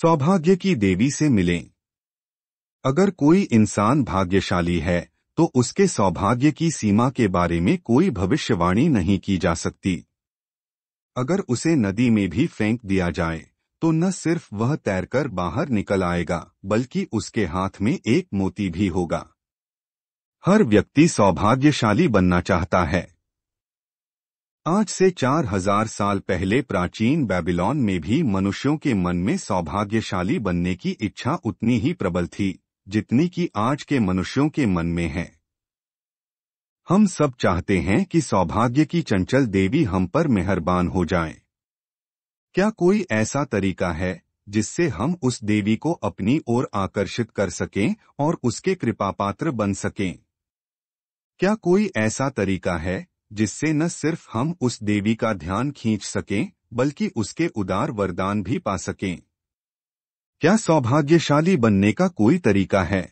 सौभाग्य की देवी से मिलें अगर कोई इंसान भाग्यशाली है तो उसके सौभाग्य की सीमा के बारे में कोई भविष्यवाणी नहीं की जा सकती अगर उसे नदी में भी फेंक दिया जाए तो न सिर्फ वह तैरकर बाहर निकल आएगा बल्कि उसके हाथ में एक मोती भी होगा हर व्यक्ति सौभाग्यशाली बनना चाहता है आज से चार हजार साल पहले प्राचीन बेबीलोन में भी मनुष्यों के मन में सौभाग्यशाली बनने की इच्छा उतनी ही प्रबल थी जितनी की आज के मनुष्यों के मन में है हम सब चाहते हैं कि सौभाग्य की चंचल देवी हम पर मेहरबान हो जाए क्या कोई ऐसा तरीका है जिससे हम उस देवी को अपनी ओर आकर्षित कर सकें और उसके कृपा पात्र बन सकें क्या कोई ऐसा तरीका है जिससे न सिर्फ हम उस देवी का ध्यान खींच सकें बल्कि उसके उदार वरदान भी पा सकें क्या सौभाग्यशाली बनने का कोई तरीका है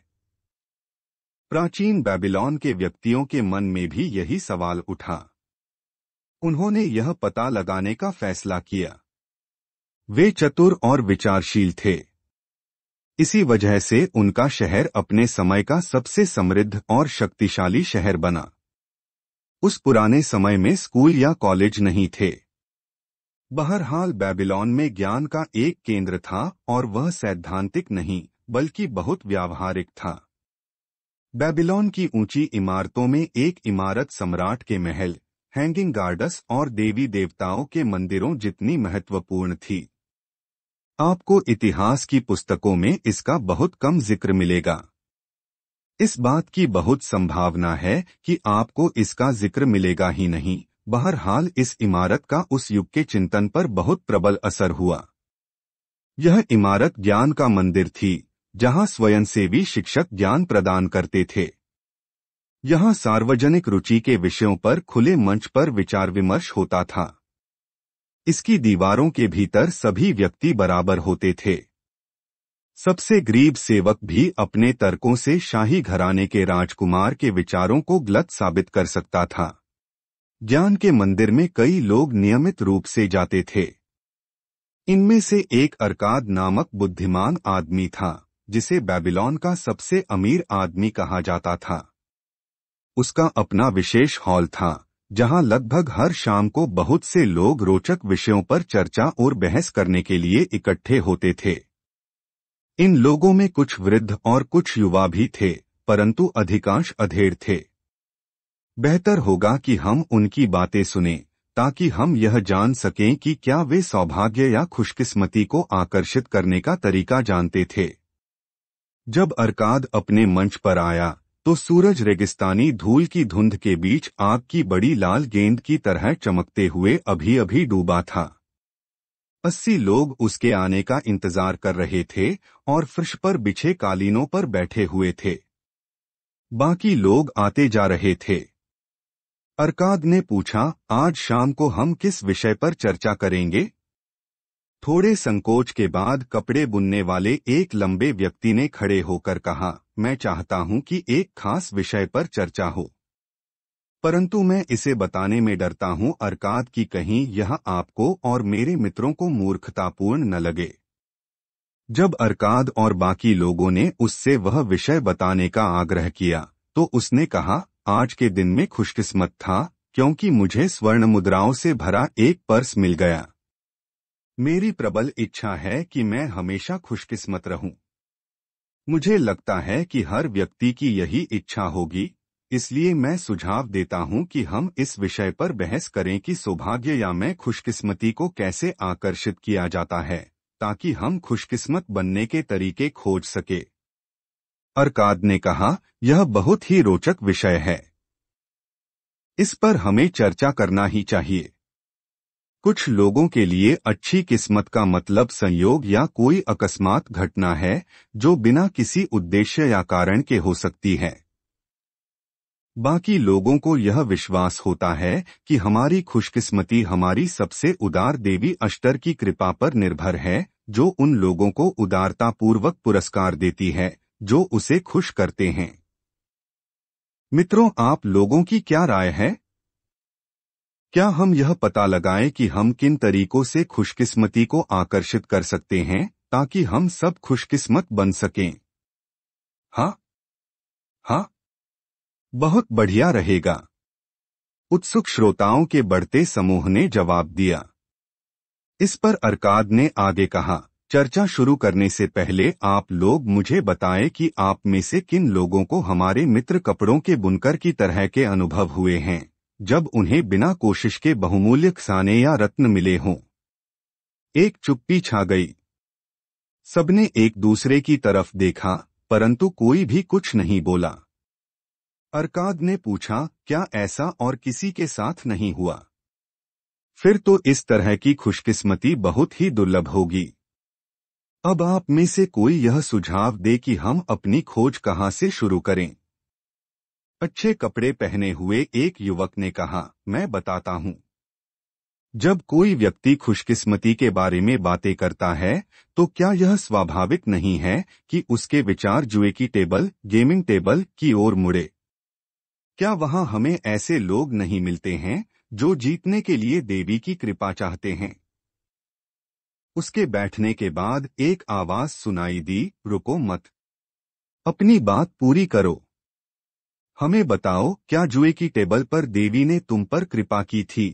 प्राचीन बेबीलोन के व्यक्तियों के मन में भी यही सवाल उठा उन्होंने यह पता लगाने का फैसला किया वे चतुर और विचारशील थे इसी वजह से उनका शहर अपने समय का सबसे समृद्ध और शक्तिशाली शहर बना उस पुराने समय में स्कूल या कॉलेज नहीं थे बहरहाल बेबीलोन में ज्ञान का एक केंद्र था और वह सैद्धांतिक नहीं बल्कि बहुत व्यावहारिक था बेबीलोन की ऊंची इमारतों में एक इमारत सम्राट के महल हैंगिंग गार्डस और देवी देवताओं के मंदिरों जितनी महत्वपूर्ण थी आपको इतिहास की पुस्तकों में इसका बहुत कम जिक्र मिलेगा इस बात की बहुत संभावना है कि आपको इसका जिक्र मिलेगा ही नहीं बहरहाल इस इमारत का उस युग के चिंतन पर बहुत प्रबल असर हुआ यह इमारत ज्ञान का मंदिर थी जहां स्वयंसेवी शिक्षक ज्ञान प्रदान करते थे यहाँ सार्वजनिक रुचि के विषयों पर खुले मंच पर विचार विमर्श होता था इसकी दीवारों के भीतर सभी व्यक्ति बराबर होते थे सबसे गरीब सेवक भी अपने तर्कों से शाही घराने के राजकुमार के विचारों को गलत साबित कर सकता था ज्ञान के मंदिर में कई लोग नियमित रूप से जाते थे इनमें से एक अरकाद नामक बुद्धिमान आदमी था जिसे बेबीलोन का सबसे अमीर आदमी कहा जाता था उसका अपना विशेष हॉल था जहां लगभग हर शाम को बहुत से लोग रोचक विषयों पर चर्चा और बहस करने के लिए इकट्ठे होते थे इन लोगों में कुछ वृद्ध और कुछ युवा भी थे परंतु अधिकांश अधेड़ थे बेहतर होगा कि हम उनकी बातें सुने ताकि हम यह जान सकें कि क्या वे सौभाग्य या खुशकिस्मती को आकर्षित करने का तरीका जानते थे जब अरकाद अपने मंच पर आया तो सूरज रेगिस्तानी धूल की धुंध के बीच आग की बड़ी लाल गेंद की तरह चमकते हुए अभी अभी डूबा था अस्सी लोग उसके आने का इंतजार कर रहे थे और फर्श पर बिछे कालीनों पर बैठे हुए थे बाकी लोग आते जा रहे थे अरकाद ने पूछा आज शाम को हम किस विषय पर चर्चा करेंगे थोड़े संकोच के बाद कपड़े बुनने वाले एक लंबे व्यक्ति ने खड़े होकर कहा मैं चाहता हूं कि एक खास विषय पर चर्चा हो परंतु मैं इसे बताने में डरता हूं अरकात कि कहीं यह आपको और मेरे मित्रों को मूर्खतापूर्ण न लगे जब अरकाद और बाकी लोगों ने उससे वह विषय बताने का आग्रह किया तो उसने कहा आज के दिन में खुशकिस्मत था क्योंकि मुझे स्वर्ण मुद्राओं से भरा एक पर्स मिल गया मेरी प्रबल इच्छा है कि मैं हमेशा खुशकिस्मत रहूं मुझे लगता है कि हर व्यक्ति की यही इच्छा होगी इसलिए मैं सुझाव देता हूं कि हम इस विषय पर बहस करें कि सौभाग्य या मैं खुशकिस्मती को कैसे आकर्षित किया जाता है ताकि हम खुशकिस्मत बनने के तरीके खोज सके अरकाद ने कहा यह बहुत ही रोचक विषय है इस पर हमें चर्चा करना ही चाहिए कुछ लोगों के लिए अच्छी किस्मत का मतलब संयोग या कोई अकस्मात घटना है जो बिना किसी उद्देश्य या कारण के हो सकती है बाकी लोगों को यह विश्वास होता है कि हमारी खुशकिस्मती हमारी सबसे उदार देवी अष्टर की कृपा पर निर्भर है जो उन लोगों को उदारतापूर्वक पुरस्कार देती है जो उसे खुश करते हैं मित्रों आप लोगों की क्या राय है क्या हम यह पता लगाएं कि हम किन तरीकों से खुशकिस्मती को आकर्षित कर सकते हैं ताकि हम सब खुशकिस्मत बन सकें हाँ हाँ बहुत बढ़िया रहेगा उत्सुक श्रोताओं के बढ़ते समूह ने जवाब दिया इस पर अरकाद ने आगे कहा चर्चा शुरू करने से पहले आप लोग मुझे बताएं कि आप में से किन लोगों को हमारे मित्र कपड़ों के बुनकर की तरह के अनुभव हुए हैं जब उन्हें बिना कोशिश के बहुमूल्य खसाने या रत्न मिले हों एक चुप्पी छा गई सबने एक दूसरे की तरफ देखा परंतु कोई भी कुछ नहीं बोला अरकाद ने पूछा क्या ऐसा और किसी के साथ नहीं हुआ फिर तो इस तरह की खुशकिस्मती बहुत ही दुर्लभ होगी अब आप में से कोई यह सुझाव दे कि हम अपनी खोज कहां से शुरू करें अच्छे कपड़े पहने हुए एक युवक ने कहा मैं बताता हूं जब कोई व्यक्ति खुशकिस्मती के बारे में बातें करता है तो क्या यह स्वाभाविक नहीं है कि उसके विचार जुए की टेबल गेमिंग टेबल की ओर मुड़े क्या वहां हमें ऐसे लोग नहीं मिलते हैं जो जीतने के लिए देवी की कृपा चाहते हैं उसके बैठने के बाद एक आवाज सुनाई दी रुको मत अपनी बात पूरी करो हमें बताओ क्या जुए की टेबल पर देवी ने तुम पर कृपा की थी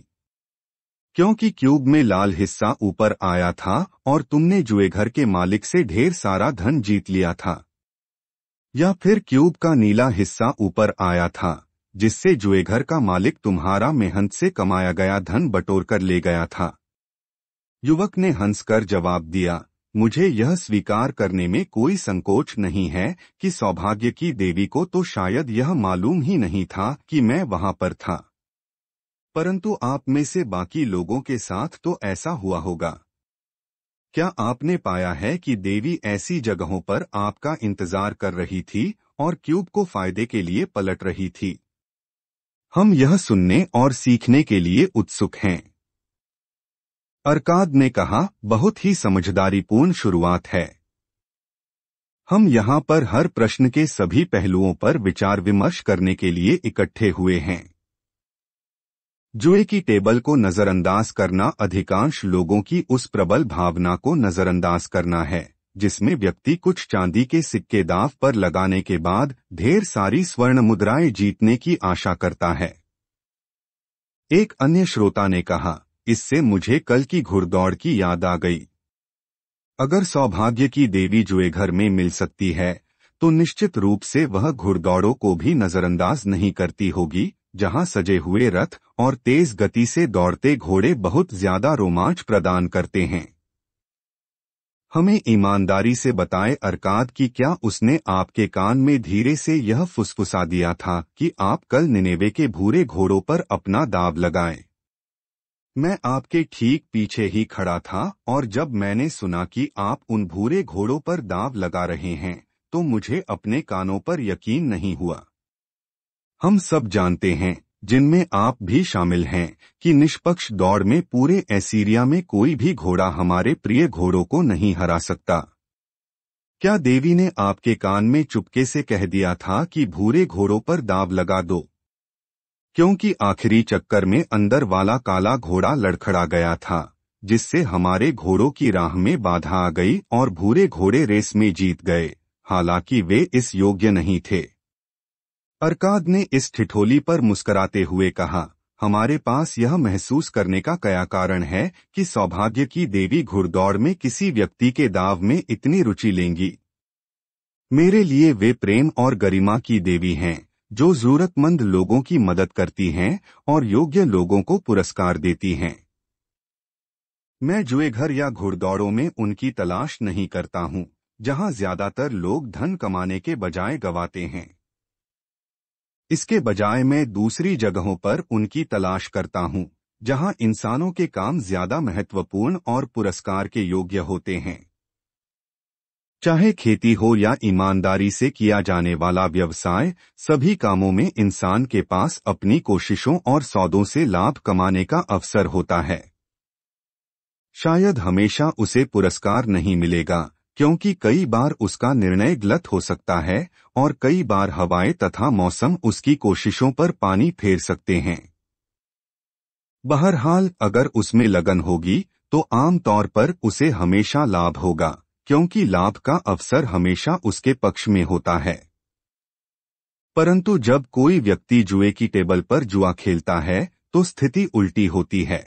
क्योंकि क्यूब में लाल हिस्सा ऊपर आया था और तुमने जुए घर के मालिक से ढेर सारा धन जीत लिया था या फिर क्यूब का नीला हिस्सा ऊपर आया था जिससे जुए घर का मालिक तुम्हारा मेहनत से कमाया गया धन बटोर कर ले गया था युवक ने हंसकर जवाब दिया मुझे यह स्वीकार करने में कोई संकोच नहीं है कि सौभाग्य की देवी को तो शायद यह मालूम ही नहीं था कि मैं वहां पर था परंतु आप में से बाकी लोगों के साथ तो ऐसा हुआ होगा क्या आपने पाया है कि देवी ऐसी जगहों पर आपका इंतजार कर रही थी और क्यूब को फायदे के लिए पलट रही थी हम यह सुनने और सीखने के लिए उत्सुक हैं अरकाद ने कहा बहुत ही समझदारीपूर्ण शुरुआत है हम यहाँ पर हर प्रश्न के सभी पहलुओं पर विचार विमर्श करने के लिए इकट्ठे हुए हैं जुए की टेबल को नजरअंदाज करना अधिकांश लोगों की उस प्रबल भावना को नजरअंदाज करना है जिसमें व्यक्ति कुछ चांदी के सिक्के दाव पर लगाने के बाद ढेर सारी स्वर्ण मुद्राएं जीतने की आशा करता है एक अन्य श्रोता ने कहा इससे मुझे कल की घुड़दौड़ की याद आ गई अगर सौभाग्य की देवी जुए घर में मिल सकती है तो निश्चित रूप से वह घुड़दौड़ों को भी नजरअंदाज नहीं करती होगी जहां सजे हुए रथ और तेज गति से दौड़ते घोड़े बहुत ज्यादा रोमांच प्रदान करते हैं हमें ईमानदारी से बताएं अरकाद कि क्या उसने आपके कान में धीरे से यह फुसफुसा दिया था कि आप कल निनेवे के भूरे घोड़ों पर अपना दाव लगाएं। मैं आपके ठीक पीछे ही खड़ा था और जब मैंने सुना कि आप उन भूरे घोड़ों पर दाव लगा रहे हैं तो मुझे अपने कानों पर यकीन नहीं हुआ हम सब जानते हैं जिनमें आप भी शामिल हैं कि निष्पक्ष दौड़ में पूरे एसीरिया में कोई भी घोड़ा हमारे प्रिय घोड़ों को नहीं हरा सकता क्या देवी ने आपके कान में चुपके से कह दिया था कि भूरे घोड़ों पर दाव लगा दो क्योंकि आखिरी चक्कर में अंदर वाला काला घोड़ा लड़खड़ा गया था जिससे हमारे घोड़ों की राह में बाधा आ गई और भूरे घोड़े रेस में जीत गए हालांकि वे इस योग्य नहीं थे अरकाद ने इस ठिठोली पर मुस्कराते हुए कहा हमारे पास यह महसूस करने का क्या कारण है कि सौभाग्य की देवी घुड़दौड़ में किसी व्यक्ति के दाव में इतनी रुचि लेंगी मेरे लिए वे प्रेम और गरिमा की देवी हैं जो जरूरतमंद लोगों की मदद करती हैं और योग्य लोगों को पुरस्कार देती हैं मैं जुए घर या घुड़दौड़ों में उनकी तलाश नहीं करता हूँ जहाँ ज्यादातर लोग धन कमाने के बजाय गवाते हैं इसके बजाय मैं दूसरी जगहों पर उनकी तलाश करता हूं जहां इंसानों के काम ज्यादा महत्वपूर्ण और पुरस्कार के योग्य होते हैं चाहे खेती हो या ईमानदारी से किया जाने वाला व्यवसाय सभी कामों में इंसान के पास अपनी कोशिशों और सौदों से लाभ कमाने का अवसर होता है शायद हमेशा उसे पुरस्कार नहीं मिलेगा क्योंकि कई बार उसका निर्णय गलत हो सकता है और कई बार हवाएं तथा मौसम उसकी कोशिशों पर पानी फेर सकते हैं बहरहाल अगर उसमें लगन होगी तो आमतौर पर उसे हमेशा लाभ होगा क्योंकि लाभ का अवसर हमेशा उसके पक्ष में होता है परंतु जब कोई व्यक्ति जुए की टेबल पर जुआ खेलता है तो स्थिति उल्टी होती है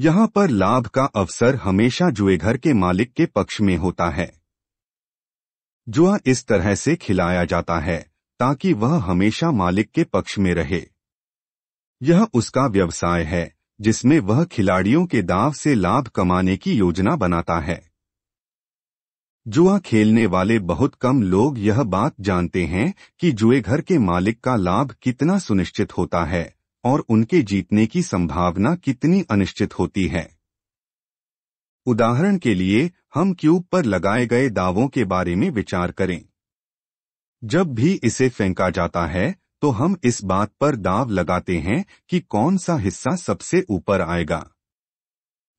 यहाँ पर लाभ का अवसर हमेशा जुएघर के मालिक के पक्ष में होता है जुआ इस तरह से खिलाया जाता है ताकि वह हमेशा मालिक के पक्ष में रहे यह उसका व्यवसाय है जिसमें वह खिलाड़ियों के दाव से लाभ कमाने की योजना बनाता है जुआ खेलने वाले बहुत कम लोग यह बात जानते हैं कि जुए घर के मालिक का लाभ कितना सुनिश्चित होता है और उनके जीतने की संभावना कितनी अनिश्चित होती है उदाहरण के लिए हम क्यूब पर लगाए गए दावों के बारे में विचार करें जब भी इसे फेंका जाता है तो हम इस बात पर दाव लगाते हैं कि कौन सा हिस्सा सबसे ऊपर आएगा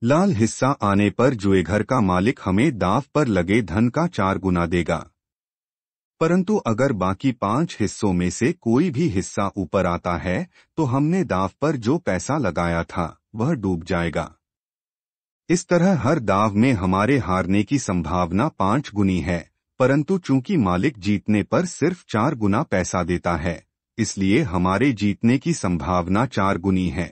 लाल हिस्सा आने पर जुए घर का मालिक हमें दाव पर लगे धन का चार गुना देगा परंतु अगर बाकी पांच हिस्सों में से कोई भी हिस्सा ऊपर आता है तो हमने दाव पर जो पैसा लगाया था वह डूब जाएगा इस तरह हर दाव में हमारे हारने की संभावना पांच गुनी है परंतु चूंकि मालिक जीतने पर सिर्फ चार गुना पैसा देता है इसलिए हमारे जीतने की संभावना चार गुनी है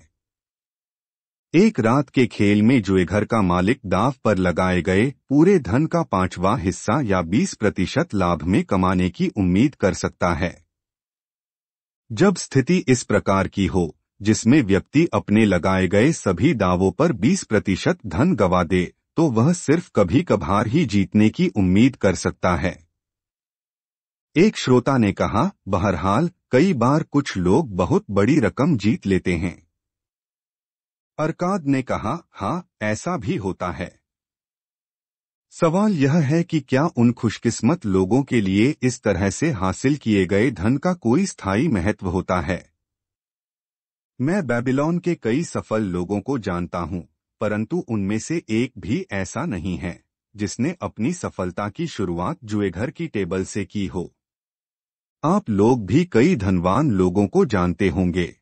एक रात के खेल में जुएघर का मालिक दाव पर लगाए गए पूरे धन का पांचवा हिस्सा या 20 प्रतिशत लाभ में कमाने की उम्मीद कर सकता है जब स्थिति इस प्रकार की हो जिसमें व्यक्ति अपने लगाए गए सभी दावों पर 20 प्रतिशत धन गवा दे तो वह सिर्फ कभी कभार ही जीतने की उम्मीद कर सकता है एक श्रोता ने कहा बहरहाल कई बार कुछ लोग बहुत बड़ी रकम जीत लेते हैं अरकाद ने कहा हाँ ऐसा भी होता है सवाल यह है कि क्या उन खुशकिस्मत लोगों के लिए इस तरह से हासिल किए गए धन का कोई स्थायी महत्व होता है मैं बेबीलोन के कई सफल लोगों को जानता हूँ परंतु उनमें से एक भी ऐसा नहीं है जिसने अपनी सफलता की शुरुआत जुएघर की टेबल से की हो आप लोग भी कई धनवान लोगों को जानते होंगे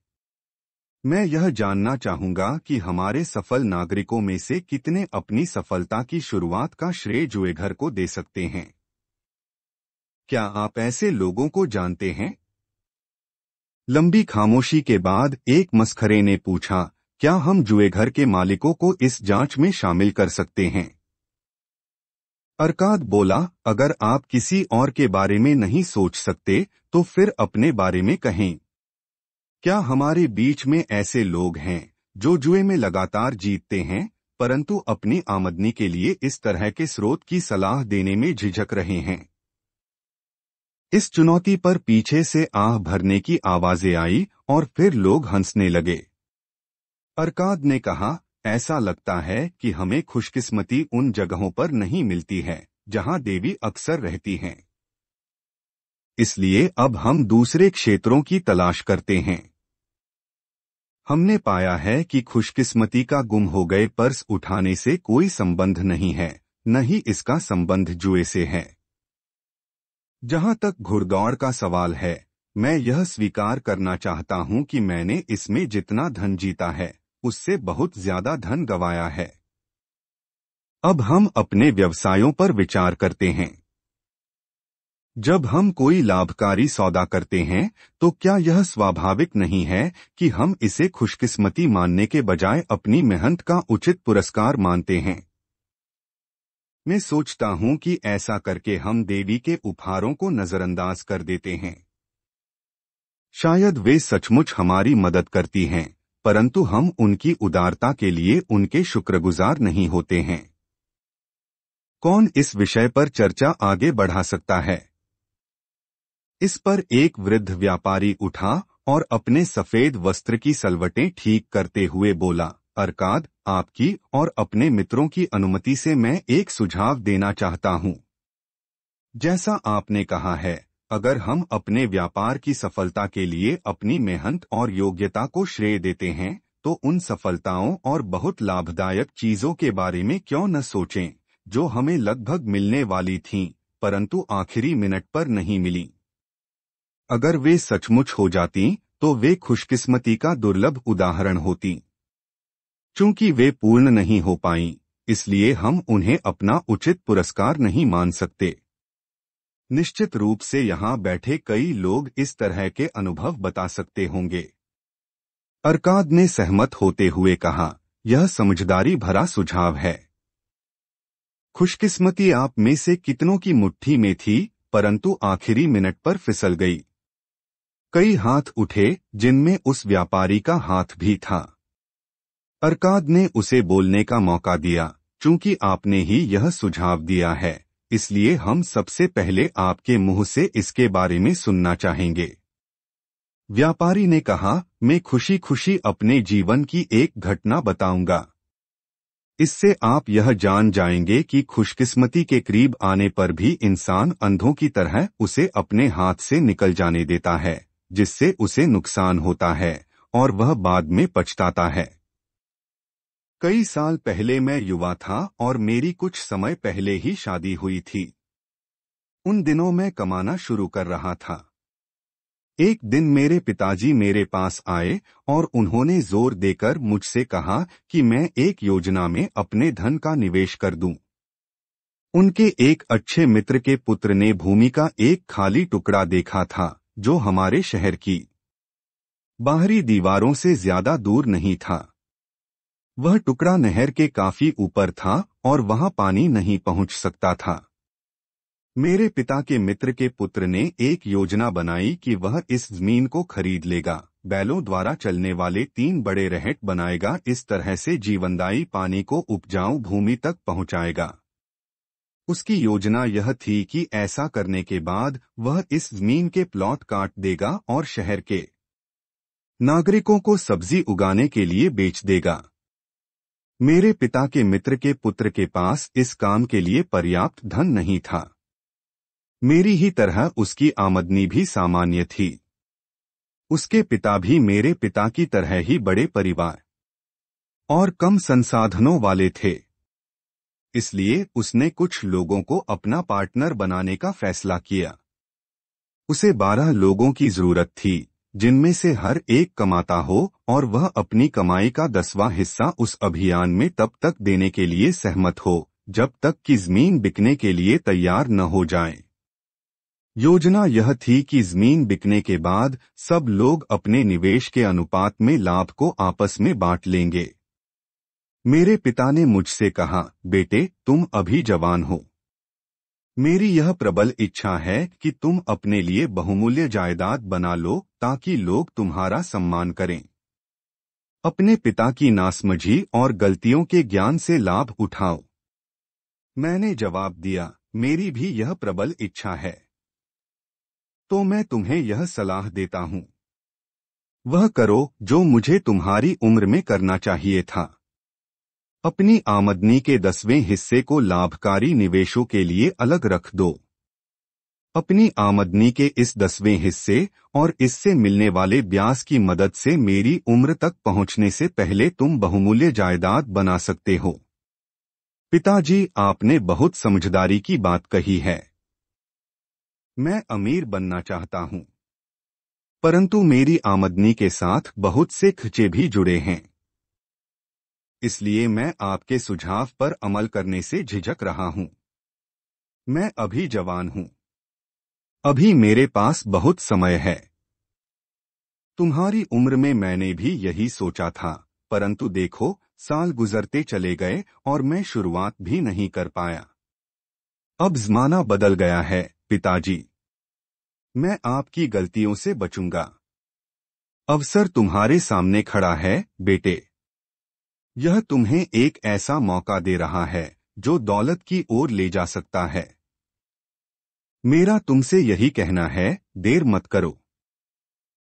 मैं यह जानना चाहूंगा कि हमारे सफल नागरिकों में से कितने अपनी सफलता की शुरुआत का श्रेय जुएघर को दे सकते हैं क्या आप ऐसे लोगों को जानते हैं लंबी खामोशी के बाद एक मस्खरे ने पूछा क्या हम जुए घर के मालिकों को इस जांच में शामिल कर सकते हैं अरकाद बोला अगर आप किसी और के बारे में नहीं सोच सकते तो फिर अपने बारे में कहें क्या हमारे बीच में ऐसे लोग हैं जो जुए में लगातार जीतते हैं परंतु अपनी आमदनी के लिए इस तरह के स्रोत की सलाह देने में झिझक रहे हैं इस चुनौती पर पीछे से आह भरने की आवाजें आई और फिर लोग हंसने लगे अरकाद ने कहा ऐसा लगता है कि हमें खुशकिस्मती उन जगहों पर नहीं मिलती है जहां देवी अक्सर रहती हैं इसलिए अब हम दूसरे क्षेत्रों की तलाश करते हैं हमने पाया है कि खुशकिस्मती का गुम हो गए पर्स उठाने से कोई संबंध नहीं है न ही इसका संबंध जुए से है जहां तक घुड़दौड़ का सवाल है मैं यह स्वीकार करना चाहता हूं कि मैंने इसमें जितना धन जीता है उससे बहुत ज्यादा धन गवाया है अब हम अपने व्यवसायों पर विचार करते हैं जब हम कोई लाभकारी सौदा करते हैं तो क्या यह स्वाभाविक नहीं है कि हम इसे खुशकिस्मती मानने के बजाय अपनी मेहनत का उचित पुरस्कार मानते हैं मैं सोचता हूं कि ऐसा करके हम देवी के उपहारों को नजरअंदाज कर देते हैं शायद वे सचमुच हमारी मदद करती हैं परंतु हम उनकी उदारता के लिए उनके शुक्रगुजार नहीं होते हैं कौन इस विषय पर चर्चा आगे बढ़ा सकता है इस पर एक वृद्ध व्यापारी उठा और अपने सफेद वस्त्र की सलवटें ठीक करते हुए बोला अरकाद आपकी और अपने मित्रों की अनुमति से मैं एक सुझाव देना चाहता हूँ जैसा आपने कहा है अगर हम अपने व्यापार की सफलता के लिए अपनी मेहनत और योग्यता को श्रेय देते हैं तो उन सफलताओं और बहुत लाभदायक चीजों के बारे में क्यों न सोचें जो हमें लगभग मिलने वाली थीं परंतु आखिरी मिनट पर नहीं मिली अगर वे सचमुच हो जाती तो वे खुशकिस्मती का दुर्लभ उदाहरण होती चूंकि वे पूर्ण नहीं हो पाई इसलिए हम उन्हें अपना उचित पुरस्कार नहीं मान सकते निश्चित रूप से यहाँ बैठे कई लोग इस तरह के अनुभव बता सकते होंगे अरकाद ने सहमत होते हुए कहा यह समझदारी भरा सुझाव है खुशकिस्मती आप में से कितनों की मुट्ठी में थी परंतु आखिरी मिनट पर फिसल गई कई हाथ उठे जिनमें उस व्यापारी का हाथ भी था अरकाद ने उसे बोलने का मौका दिया चूंकि आपने ही यह सुझाव दिया है इसलिए हम सबसे पहले आपके मुंह से इसके बारे में सुनना चाहेंगे व्यापारी ने कहा मैं खुशी खुशी अपने जीवन की एक घटना बताऊंगा इससे आप यह जान जाएंगे कि खुशकिस्मती के करीब आने पर भी इंसान अंधों की तरह उसे अपने हाथ से निकल जाने देता है जिससे उसे नुकसान होता है और वह बाद में पछताता है कई साल पहले मैं युवा था और मेरी कुछ समय पहले ही शादी हुई थी उन दिनों मैं कमाना शुरू कर रहा था एक दिन मेरे पिताजी मेरे पास आए और उन्होंने जोर देकर मुझसे कहा कि मैं एक योजना में अपने धन का निवेश कर दूं। उनके एक अच्छे मित्र के पुत्र ने भूमि का एक खाली टुकड़ा देखा था जो हमारे शहर की बाहरी दीवारों से ज्यादा दूर नहीं था वह टुकड़ा नहर के काफी ऊपर था और वहां पानी नहीं पहुंच सकता था मेरे पिता के मित्र के पुत्र ने एक योजना बनाई कि वह इस जमीन को खरीद लेगा बैलों द्वारा चलने वाले तीन बड़े रहट बनाएगा इस तरह से जीवनदायी पानी को उपजाऊ भूमि तक पहुंचाएगा उसकी योजना यह थी कि ऐसा करने के बाद वह इस जमीन के प्लॉट काट देगा और शहर के नागरिकों को सब्जी उगाने के लिए बेच देगा मेरे पिता के मित्र के पुत्र के पास इस काम के लिए पर्याप्त धन नहीं था मेरी ही तरह उसकी आमदनी भी सामान्य थी उसके पिता भी मेरे पिता की तरह ही बड़े परिवार और कम संसाधनों वाले थे इसलिए उसने कुछ लोगों को अपना पार्टनर बनाने का फैसला किया उसे बारह लोगों की जरूरत थी जिनमें से हर एक कमाता हो और वह अपनी कमाई का दसवां हिस्सा उस अभियान में तब तक देने के लिए सहमत हो जब तक कि जमीन बिकने के लिए तैयार न हो जाए योजना यह थी कि जमीन बिकने के बाद सब लोग अपने निवेश के अनुपात में लाभ को आपस में बांट लेंगे मेरे पिता ने मुझसे कहा बेटे तुम अभी जवान हो मेरी यह प्रबल इच्छा है कि तुम अपने लिए बहुमूल्य जायदाद बना लो ताकि लोग तुम्हारा सम्मान करें अपने पिता की नासमझी और गलतियों के ज्ञान से लाभ उठाओ मैंने जवाब दिया मेरी भी यह प्रबल इच्छा है तो मैं तुम्हें यह सलाह देता हूं वह करो जो मुझे तुम्हारी उम्र में करना चाहिए था अपनी आमदनी के दसवें हिस्से को लाभकारी निवेशों के लिए अलग रख दो अपनी आमदनी के इस दसवें हिस्से और इससे मिलने वाले ब्याज की मदद से मेरी उम्र तक पहुंचने से पहले तुम बहुमूल्य जायदाद बना सकते हो पिताजी आपने बहुत समझदारी की बात कही है मैं अमीर बनना चाहता हूं परंतु मेरी आमदनी के साथ बहुत से खचे भी जुड़े हैं इसलिए मैं आपके सुझाव पर अमल करने से झिझक रहा हूं मैं अभी जवान हूं अभी मेरे पास बहुत समय है तुम्हारी उम्र में मैंने भी यही सोचा था परंतु देखो साल गुजरते चले गए और मैं शुरुआत भी नहीं कर पाया अब जमाना बदल गया है पिताजी मैं आपकी गलतियों से बचूंगा अवसर तुम्हारे सामने खड़ा है बेटे यह तुम्हें एक ऐसा मौका दे रहा है जो दौलत की ओर ले जा सकता है मेरा तुमसे यही कहना है देर मत करो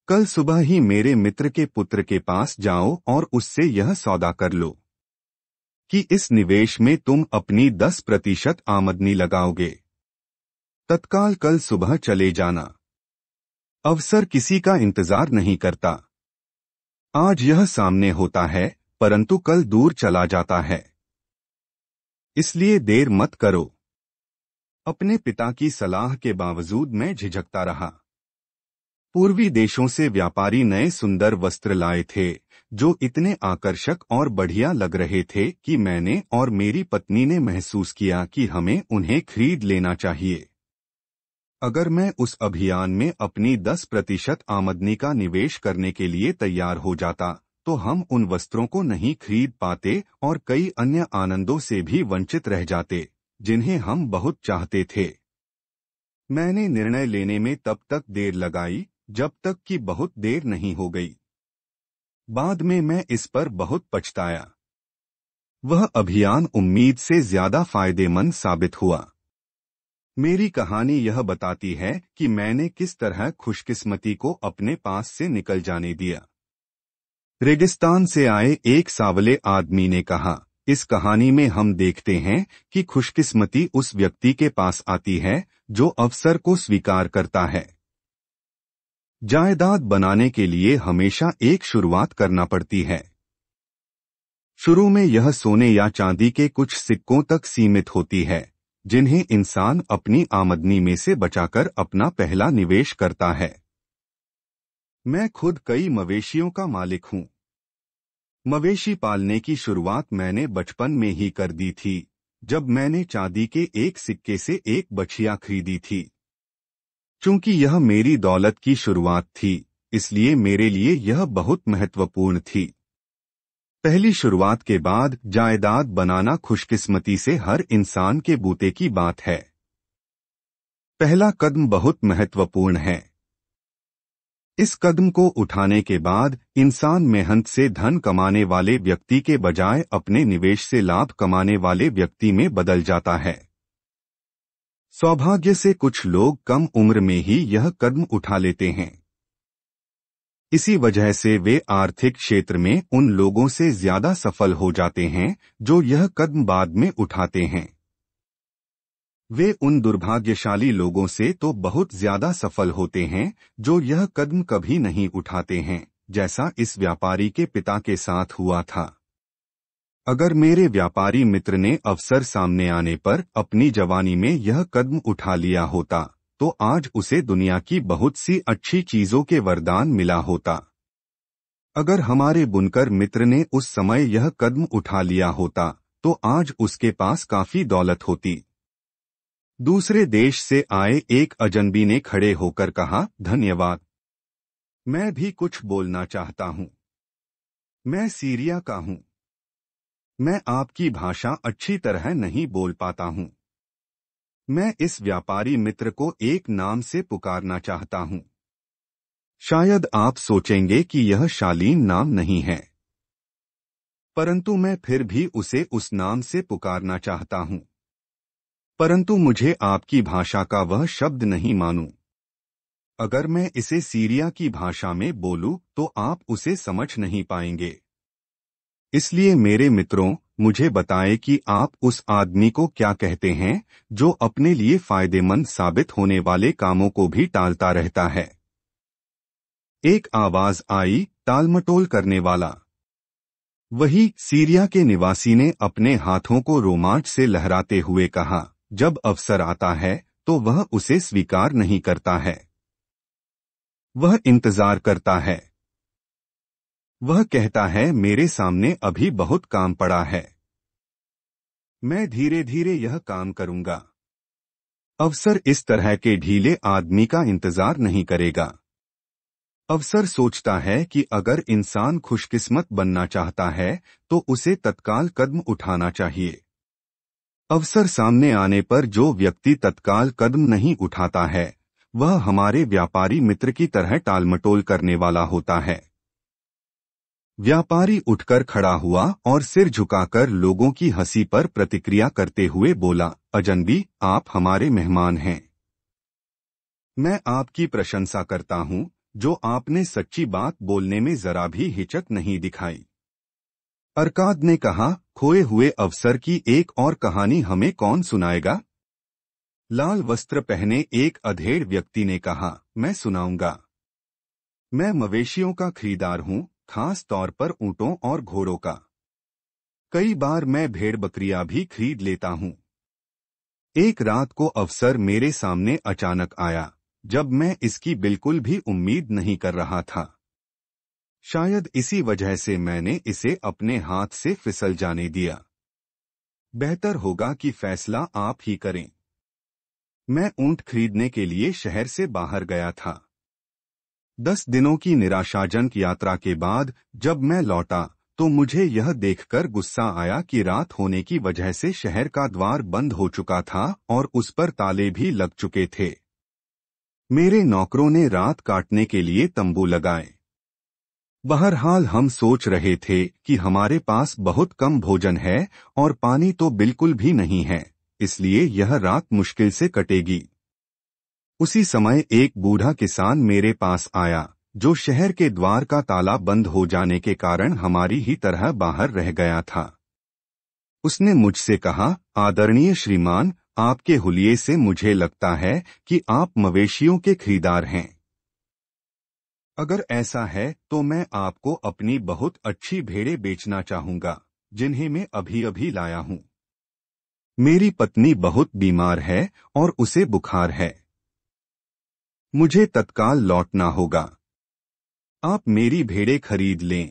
कल सुबह ही मेरे मित्र के पुत्र के पास जाओ और उससे यह सौदा कर लो कि इस निवेश में तुम अपनी दस प्रतिशत आमदनी लगाओगे तत्काल कल सुबह चले जाना अवसर किसी का इंतजार नहीं करता आज यह सामने होता है परंतु कल दूर चला जाता है इसलिए देर मत करो अपने पिता की सलाह के बावजूद मैं झिझकता रहा पूर्वी देशों से व्यापारी नए सुंदर वस्त्र लाए थे जो इतने आकर्षक और बढ़िया लग रहे थे कि मैंने और मेरी पत्नी ने महसूस किया कि हमें उन्हें खरीद लेना चाहिए अगर मैं उस अभियान में अपनी 10 प्रतिशत आमदनी का निवेश करने के लिए तैयार हो जाता तो हम उन वस्त्रों को नहीं खरीद पाते और कई अन्य आनंदों से भी वंचित रह जाते जिन्हें हम बहुत चाहते थे मैंने निर्णय लेने में तब तक देर लगाई जब तक कि बहुत देर नहीं हो गई बाद में मैं इस पर बहुत पछताया वह अभियान उम्मीद से ज्यादा फायदेमंद साबित हुआ मेरी कहानी यह बताती है कि मैंने किस तरह खुशकिस्मती को अपने पास से निकल जाने दिया रेगिस्तान से आए एक सावले आदमी ने कहा इस कहानी में हम देखते हैं कि खुशकिस्मती उस व्यक्ति के पास आती है जो अवसर को स्वीकार करता है जायदाद बनाने के लिए हमेशा एक शुरुआत करना पड़ती है शुरू में यह सोने या चांदी के कुछ सिक्कों तक सीमित होती है जिन्हें इंसान अपनी आमदनी में से बचाकर अपना पहला निवेश करता है मैं खुद कई मवेशियों का मालिक हूं मवेशी पालने की शुरुआत मैंने बचपन में ही कर दी थी जब मैंने चांदी के एक सिक्के से एक बछिया खरीदी थी चूंकि यह मेरी दौलत की शुरुआत थी इसलिए मेरे लिए यह बहुत महत्वपूर्ण थी पहली शुरुआत के बाद जायदाद बनाना खुशकिस्मती से हर इंसान के बूते की बात है पहला कदम बहुत महत्वपूर्ण है इस कदम को उठाने के बाद इंसान मेहनत से धन कमाने वाले व्यक्ति के बजाय अपने निवेश से लाभ कमाने वाले व्यक्ति में बदल जाता है सौभाग्य से कुछ लोग कम उम्र में ही यह कदम उठा लेते हैं इसी वजह से वे आर्थिक क्षेत्र में उन लोगों से ज्यादा सफल हो जाते हैं जो यह कदम बाद में उठाते हैं वे उन दुर्भाग्यशाली लोगों से तो बहुत ज्यादा सफल होते हैं जो यह कदम कभी नहीं उठाते हैं जैसा इस व्यापारी के पिता के साथ हुआ था अगर मेरे व्यापारी मित्र ने अवसर सामने आने पर अपनी जवानी में यह कदम उठा लिया होता तो आज उसे दुनिया की बहुत सी अच्छी चीजों के वरदान मिला होता अगर हमारे बुनकर मित्र ने उस समय यह कदम उठा लिया होता तो आज उसके पास काफी दौलत होती दूसरे देश से आए एक अजनबी ने खड़े होकर कहा धन्यवाद मैं भी कुछ बोलना चाहता हूं मैं सीरिया का हूं मैं आपकी भाषा अच्छी तरह नहीं बोल पाता हूं मैं इस व्यापारी मित्र को एक नाम से पुकारना चाहता हूं शायद आप सोचेंगे कि यह शालीन नाम नहीं है परंतु मैं फिर भी उसे उस नाम से पुकारना चाहता हूँ परंतु मुझे आपकी भाषा का वह शब्द नहीं मानू अगर मैं इसे सीरिया की भाषा में बोलूं तो आप उसे समझ नहीं पाएंगे इसलिए मेरे मित्रों मुझे बताएं कि आप उस आदमी को क्या कहते हैं जो अपने लिए फायदेमंद साबित होने वाले कामों को भी टालता रहता है एक आवाज आई टालमटोल करने वाला वही सीरिया के निवासी ने अपने हाथों को रोमांच से लहराते हुए कहा जब अवसर आता है तो वह उसे स्वीकार नहीं करता है वह इंतजार करता है वह कहता है मेरे सामने अभी बहुत काम पड़ा है मैं धीरे धीरे यह काम करूंगा अवसर इस तरह के ढीले आदमी का इंतजार नहीं करेगा अवसर सोचता है कि अगर इंसान खुशकिस्मत बनना चाहता है तो उसे तत्काल कदम उठाना चाहिए अवसर सामने आने पर जो व्यक्ति तत्काल कदम नहीं उठाता है वह हमारे व्यापारी मित्र की तरह टालमटोल करने वाला होता है व्यापारी उठकर खड़ा हुआ और सिर झुकाकर लोगों की हंसी पर प्रतिक्रिया करते हुए बोला अजनबी आप हमारे मेहमान हैं मैं आपकी प्रशंसा करता हूं जो आपने सच्ची बात बोलने में जरा भी हिचक नहीं दिखाई अरकाद ने कहा खोए हुए अवसर की एक और कहानी हमें कौन सुनाएगा लाल वस्त्र पहने एक अधेड़ व्यक्ति ने कहा मैं सुनाऊंगा मैं मवेशियों का खरीदार हूं खास तौर पर ऊंटों और घोड़ों का कई बार मैं भेड़ बकरियां भी खरीद लेता हूं एक रात को अवसर मेरे सामने अचानक आया जब मैं इसकी बिल्कुल भी उम्मीद नहीं कर रहा था शायद इसी वजह से मैंने इसे अपने हाथ से फिसल जाने दिया बेहतर होगा कि फैसला आप ही करें मैं ऊंट खरीदने के लिए शहर से बाहर गया था दस दिनों की निराशाजनक यात्रा के बाद जब मैं लौटा तो मुझे यह देखकर गुस्सा आया कि रात होने की वजह से शहर का द्वार बंद हो चुका था और उस पर ताले भी लग चुके थे मेरे नौकरों ने रात काटने के लिए तंबू लगाए बहरहाल हम सोच रहे थे कि हमारे पास बहुत कम भोजन है और पानी तो बिल्कुल भी नहीं है इसलिए यह रात मुश्किल से कटेगी उसी समय एक बूढ़ा किसान मेरे पास आया जो शहर के द्वार का ताला बंद हो जाने के कारण हमारी ही तरह बाहर रह गया था उसने मुझसे कहा आदरणीय श्रीमान आपके हुलिये से मुझे लगता है कि आप मवेशियों के खरीदार हैं अगर ऐसा है तो मैं आपको अपनी बहुत अच्छी भेड़े बेचना चाहूंगा जिन्हें मैं अभी अभी लाया हूं मेरी पत्नी बहुत बीमार है और उसे बुखार है मुझे तत्काल लौटना होगा आप मेरी भेड़े खरीद लें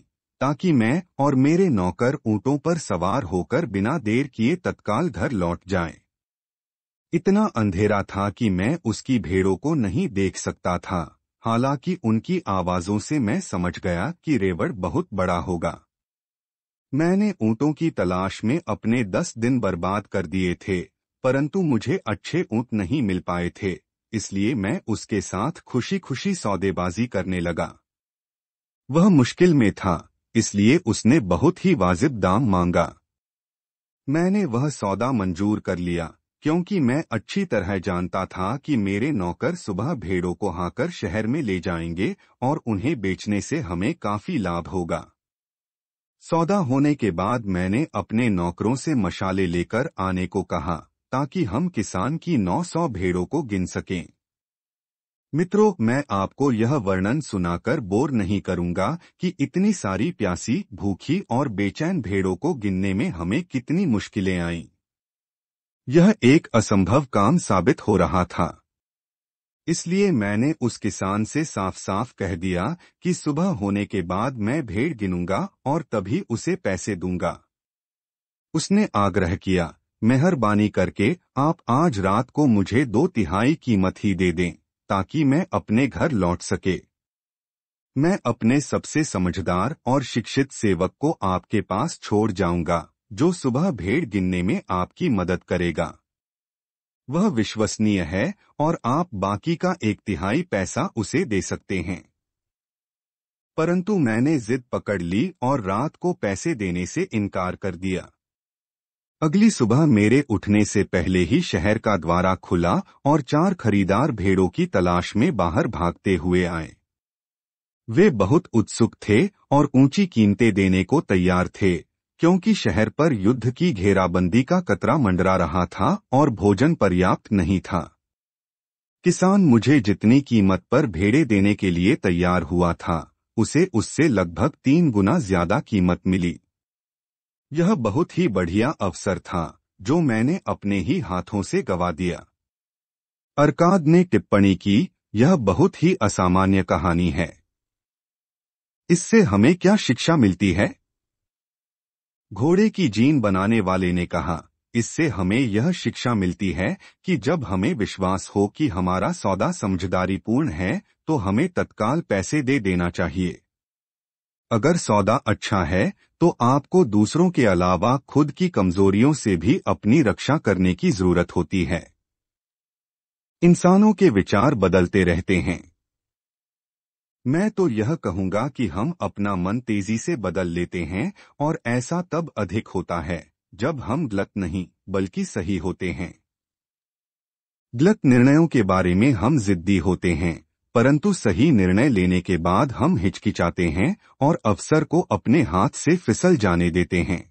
ताकि मैं और मेरे नौकर ऊंटों पर सवार होकर बिना देर किए तत्काल घर लौट जाएं। इतना अंधेरा था कि मैं उसकी भेड़ों को नहीं देख सकता था हालांकि उनकी आवाजों से मैं समझ गया कि रेवड़ बहुत बड़ा होगा मैंने ऊंटों की तलाश में अपने दस दिन बर्बाद कर दिए थे परंतु मुझे अच्छे ऊंट नहीं मिल पाए थे इसलिए मैं उसके साथ खुशी खुशी सौदेबाजी करने लगा वह मुश्किल में था इसलिए उसने बहुत ही वाजिब दाम मांगा मैंने वह सौदा मंजूर कर लिया क्योंकि मैं अच्छी तरह जानता था कि मेरे नौकर सुबह भेड़ों को हाकर शहर में ले जाएंगे और उन्हें बेचने से हमें काफी लाभ होगा सौदा होने के बाद मैंने अपने नौकरों से मशाले लेकर आने को कहा ताकि हम किसान की 900 भेड़ों को गिन सकें मित्रों मैं आपको यह वर्णन सुनाकर बोर नहीं करूंगा कि इतनी सारी प्यासी भूखी और बेचैन भेड़ों को गिनने में हमें कितनी मुश्किलें आईं यह एक असंभव काम साबित हो रहा था इसलिए मैंने उस किसान से साफ साफ कह दिया कि सुबह होने के बाद मैं भेड़ गिनूंगा और तभी उसे पैसे दूंगा उसने आग्रह किया मेहरबानी करके आप आज रात को मुझे दो तिहाई कीमत ही दे दें ताकि मैं अपने घर लौट सके मैं अपने सबसे समझदार और शिक्षित सेवक को आपके पास छोड़ जाऊंगा जो सुबह भेड़ गिनने में आपकी मदद करेगा वह विश्वसनीय है और आप बाकी का एक तिहाई पैसा उसे दे सकते हैं परंतु मैंने जिद पकड़ ली और रात को पैसे देने से इनकार कर दिया अगली सुबह मेरे उठने से पहले ही शहर का द्वारा खुला और चार खरीदार भेड़ों की तलाश में बाहर भागते हुए आए वे बहुत उत्सुक थे और ऊंची कीमतें देने को तैयार थे क्योंकि शहर पर युद्ध की घेराबंदी का कतरा मंडरा रहा था और भोजन पर्याप्त नहीं था किसान मुझे जितनी कीमत पर भेड़े देने के लिए तैयार हुआ था उसे उससे लगभग तीन गुना ज्यादा कीमत मिली यह बहुत ही बढ़िया अवसर था जो मैंने अपने ही हाथों से गवा दिया अरकाद ने टिप्पणी की यह बहुत ही असामान्य कहानी है इससे हमें क्या शिक्षा मिलती है घोड़े की जीन बनाने वाले ने कहा इससे हमें यह शिक्षा मिलती है कि जब हमें विश्वास हो कि हमारा सौदा समझदारीपूर्ण है तो हमें तत्काल पैसे दे देना चाहिए अगर सौदा अच्छा है तो आपको दूसरों के अलावा खुद की कमजोरियों से भी अपनी रक्षा करने की जरूरत होती है इंसानों के विचार बदलते रहते हैं मैं तो यह कहूंगा कि हम अपना मन तेजी से बदल लेते हैं और ऐसा तब अधिक होता है जब हम गलत नहीं बल्कि सही होते हैं गलत निर्णयों के बारे में हम जिद्दी होते हैं परंतु सही निर्णय लेने के बाद हम हिचकिचाते हैं और अवसर को अपने हाथ से फिसल जाने देते हैं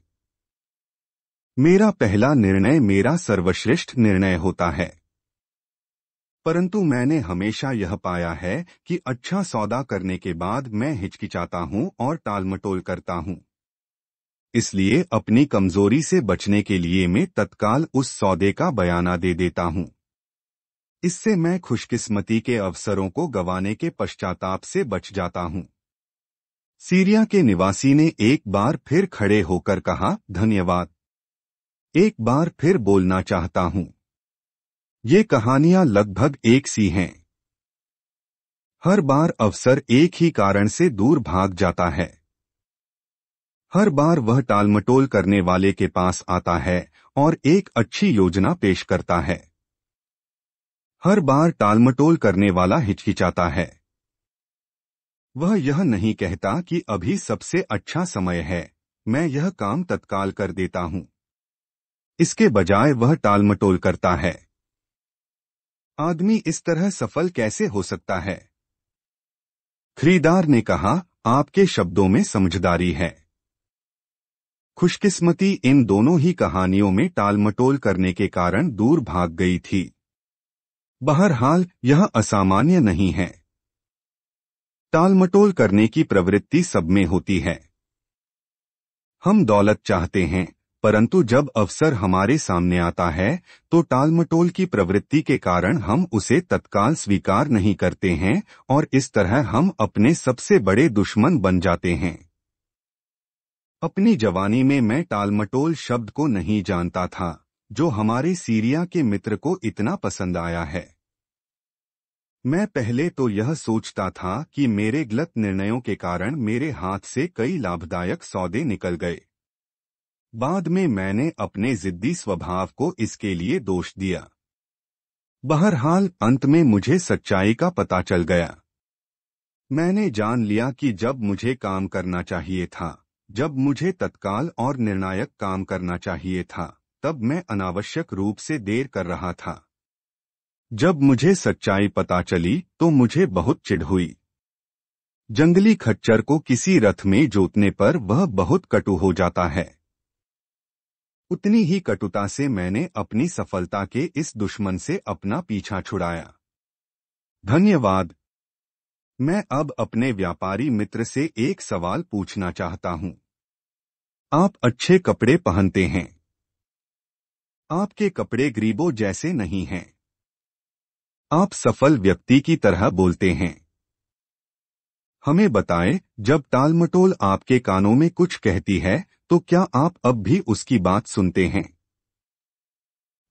मेरा पहला निर्णय मेरा सर्वश्रेष्ठ निर्णय होता है परंतु मैंने हमेशा यह पाया है कि अच्छा सौदा करने के बाद मैं हिचकिचाता हूं और टालमटोल करता हूँ इसलिए अपनी कमजोरी से बचने के लिए मैं तत्काल उस सौदे का बयाना दे देता हूँ इससे मैं खुशकिस्मती के अवसरों को गंवाने के पश्चाताप से बच जाता हूँ सीरिया के निवासी ने एक बार फिर खड़े होकर कहा धन्यवाद एक बार फिर बोलना चाहता हूँ ये कहानियां लगभग एक सी हैं हर बार अवसर एक ही कारण से दूर भाग जाता है हर बार वह टालमटोल करने वाले के पास आता है और एक अच्छी योजना पेश करता है हर बार टालमटोल करने वाला हिचकिचाता है वह यह नहीं कहता कि अभी सबसे अच्छा समय है मैं यह काम तत्काल कर देता हूं इसके बजाय वह टालमटोल करता है आदमी इस तरह सफल कैसे हो सकता है खरीदार ने कहा आपके शब्दों में समझदारी है खुशकिस्मती इन दोनों ही कहानियों में टालमटोल करने के कारण दूर भाग गई थी बहरहाल यह असामान्य नहीं है टालमटोल करने की प्रवृत्ति सब में होती है हम दौलत चाहते हैं परंतु जब अवसर हमारे सामने आता है तो टालमटोल की प्रवृत्ति के कारण हम उसे तत्काल स्वीकार नहीं करते हैं और इस तरह हम अपने सबसे बड़े दुश्मन बन जाते हैं अपनी जवानी में मैं टालमटोल शब्द को नहीं जानता था जो हमारे सीरिया के मित्र को इतना पसंद आया है मैं पहले तो यह सोचता था कि मेरे गलत निर्णयों के कारण मेरे हाथ से कई लाभदायक सौदे निकल गए बाद में मैंने अपने जिद्दी स्वभाव को इसके लिए दोष दिया बहरहाल अंत में मुझे सच्चाई का पता चल गया मैंने जान लिया कि जब मुझे काम करना चाहिए था जब मुझे तत्काल और निर्णायक काम करना चाहिए था तब मैं अनावश्यक रूप से देर कर रहा था जब मुझे सच्चाई पता चली तो मुझे बहुत चिढ़ हुई जंगली खच्चर को किसी रथ में जोतने पर वह बहुत कटु हो जाता है उतनी ही कटुता से मैंने अपनी सफलता के इस दुश्मन से अपना पीछा छुड़ाया धन्यवाद मैं अब अपने व्यापारी मित्र से एक सवाल पूछना चाहता हूं आप अच्छे कपड़े पहनते हैं आपके कपड़े गरीबों जैसे नहीं हैं आप सफल व्यक्ति की तरह बोलते हैं हमें बताएं जब टालमटोल आपके कानों में कुछ कहती है तो क्या आप अब भी उसकी बात सुनते हैं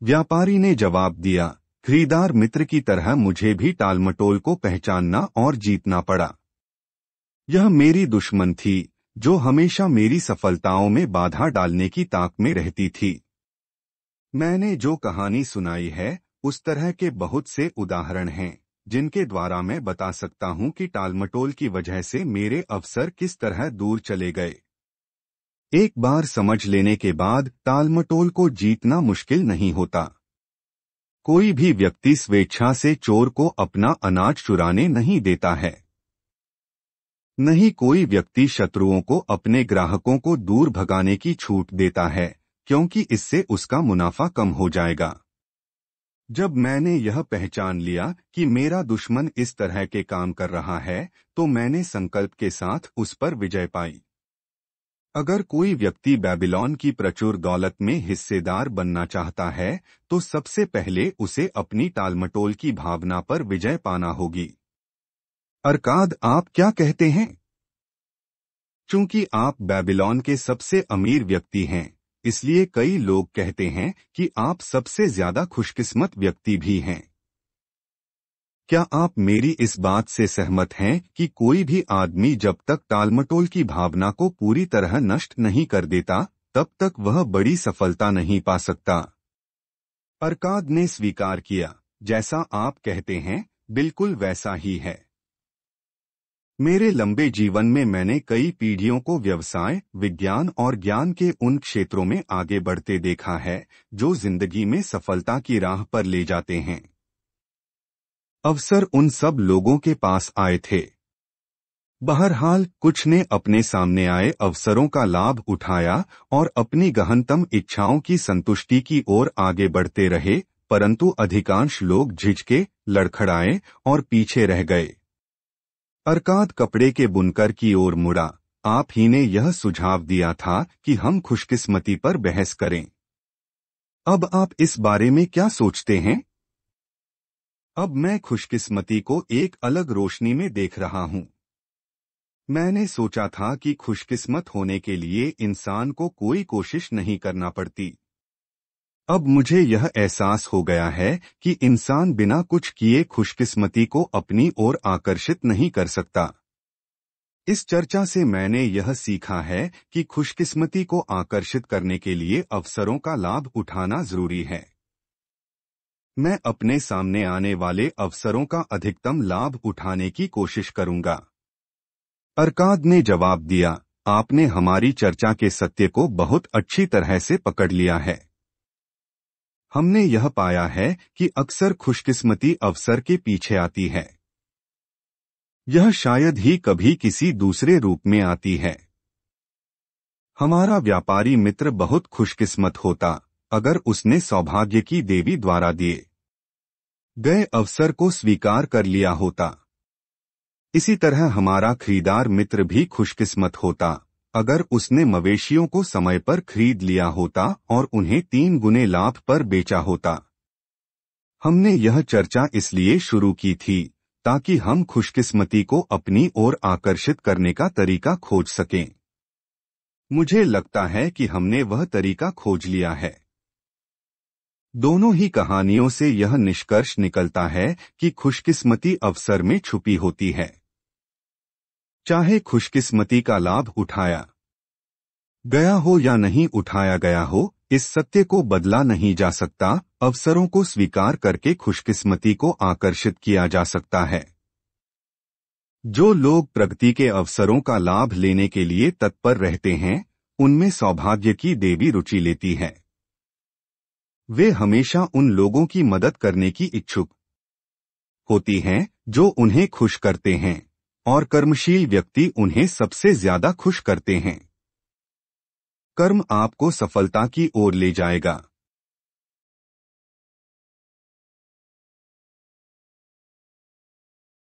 व्यापारी ने जवाब दिया खरीदार मित्र की तरह मुझे भी टालमटोल को पहचानना और जीतना पड़ा यह मेरी दुश्मन थी जो हमेशा मेरी सफलताओं में बाधा डालने की ताक में रहती थी मैंने जो कहानी सुनाई है उस तरह के बहुत से उदाहरण हैं जिनके द्वारा मैं बता सकता हूं कि टालमटोल की वजह से मेरे अवसर किस तरह दूर चले गए एक बार समझ लेने के बाद टालमटोल को जीतना मुश्किल नहीं होता कोई भी व्यक्ति स्वेच्छा से चोर को अपना अनाज चुराने नहीं देता है नहीं कोई व्यक्ति शत्रुओं को अपने ग्राहकों को दूर भगाने की छूट देता है क्योंकि इससे उसका मुनाफा कम हो जाएगा जब मैंने यह पहचान लिया कि मेरा दुश्मन इस तरह के काम कर रहा है तो मैंने संकल्प के साथ उस पर विजय पाई अगर कोई व्यक्ति बेबीलोन की प्रचुर दौलत में हिस्सेदार बनना चाहता है तो सबसे पहले उसे अपनी टालमटोल की भावना पर विजय पाना होगी अरकाद आप क्या कहते हैं चूंकि आप बेबीलोन के सबसे अमीर व्यक्ति हैं इसलिए कई लोग कहते हैं कि आप सबसे ज्यादा खुशकिस्मत व्यक्ति भी हैं क्या आप मेरी इस बात से सहमत हैं कि कोई भी आदमी जब तक टालमटोल की भावना को पूरी तरह नष्ट नहीं कर देता तब तक वह बड़ी सफलता नहीं पा सकता अरकाद ने स्वीकार किया जैसा आप कहते हैं बिल्कुल वैसा ही है मेरे लंबे जीवन में मैंने कई पीढ़ियों को व्यवसाय विज्ञान और ज्ञान के उन क्षेत्रों में आगे बढ़ते देखा है जो जिंदगी में सफलता की राह पर ले जाते हैं अवसर उन सब लोगों के पास आए थे बहरहाल कुछ ने अपने सामने आए अवसरों का लाभ उठाया और अपनी गहनतम इच्छाओं की संतुष्टि की ओर आगे बढ़ते रहे परंतु अधिकांश लोग झिझके लड़खड़ाए और पीछे रह गए अरकाद कपड़े के बुनकर की ओर मुड़ा आप ही ने यह सुझाव दिया था कि हम खुशकिस्मती पर बहस करें अब आप इस बारे में क्या सोचते हैं अब मैं खुशकिस्मती को एक अलग रोशनी में देख रहा हूं मैंने सोचा था कि खुशकिस्मत होने के लिए इंसान को कोई कोशिश नहीं करना पड़ती अब मुझे यह एहसास हो गया है कि इंसान बिना कुछ किए खुशकिस्मती को अपनी ओर आकर्षित नहीं कर सकता इस चर्चा से मैंने यह सीखा है कि खुशकिस्मती को आकर्षित करने के लिए अवसरों का लाभ उठाना जरूरी है मैं अपने सामने आने वाले अवसरों का अधिकतम लाभ उठाने की कोशिश करूंगा अरकाद ने जवाब दिया आपने हमारी चर्चा के सत्य को बहुत अच्छी तरह से पकड़ लिया है हमने यह पाया है कि अक्सर खुशकिस्मती अवसर के पीछे आती है यह शायद ही कभी किसी दूसरे रूप में आती है हमारा व्यापारी मित्र बहुत खुशकिस्मत होता अगर उसने सौभाग्य की देवी द्वारा दिए गए अवसर को स्वीकार कर लिया होता इसी तरह हमारा खरीदार मित्र भी खुशकिस्मत होता अगर उसने मवेशियों को समय पर खरीद लिया होता और उन्हें तीन गुने लाभ पर बेचा होता हमने यह चर्चा इसलिए शुरू की थी ताकि हम खुशकिस्मती को अपनी ओर आकर्षित करने का तरीका खोज सकें मुझे लगता है कि हमने वह तरीका खोज लिया है दोनों ही कहानियों से यह निष्कर्ष निकलता है कि खुशकिस्मती अवसर में छुपी होती है चाहे खुशकिस्मती का लाभ उठाया गया हो या नहीं उठाया गया हो इस सत्य को बदला नहीं जा सकता अवसरों को स्वीकार करके खुशकिस्मती को आकर्षित किया जा सकता है जो लोग प्रगति के अवसरों का लाभ लेने के लिए तत्पर रहते हैं उनमें सौभाग्य की देवी रुचि लेती है वे हमेशा उन लोगों की मदद करने की इच्छुक होती हैं जो उन्हें खुश करते हैं और कर्मशील व्यक्ति उन्हें सबसे ज्यादा खुश करते हैं कर्म आपको सफलता की ओर ले जाएगा